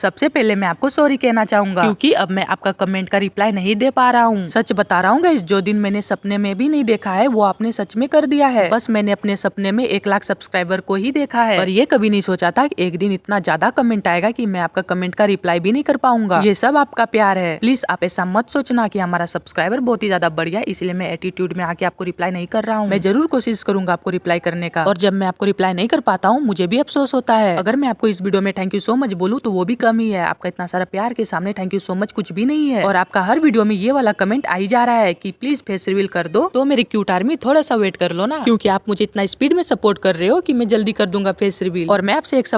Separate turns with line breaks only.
सबसे पहले मैं आपको सॉरी कहना चाहूंगा क्योंकि अब मैं आपका कमेंट का रिप्लाई नहीं दे पा रहा हूँ सच बता रहा हूँ जो दिन मैंने सपने में भी नहीं देखा है वो आपने सच में कर दिया है बस मैंने अपने सपने में एक लाख सब्सक्राइबर को ही देखा है और ये कभी नहीं सोचा था एक दिन इतना ज्यादा कमेंट आएगा की मैं आपका कमेंट का रिप्लाई भी नहीं कर पाऊंगा ये सब आपका प्यार है प्लीज आप ऐसा मत सोचना की हमारा सब्सक्राइबर बहुत ही ज्यादा बढ़िया इसलिए मैं एटीट्यूड में आके आपको रिप्लाई नहीं कर रहा हूँ मैं जरूर कोशिश करूंगा आपको रिप्लाई करने का और जब मैं आपको रिप्लाई नहीं कर पाता हूँ मुझे भी अफसोस होता है अगर मैं आपको इस वीडियो में थैंक यू सो मच बोलूँ तो वो भी कर कमी है आपका इतना सारा प्यार के सामने थैंक यू सो मच कुछ भी नहीं है और आपका हर वीडियो में ये वाला कमेंट आई जा रहा है की प्लीज फेस रिवील कर दो तो मेरे क्यूट आर्मी थोड़ा सा वेट कर लो ना क्यूँकी आप मुझे इतना स्पीड में सपोर्ट कर रहे हो की मैं जल्दी कर दूंगा फेस रिवील और मैं आपसे एक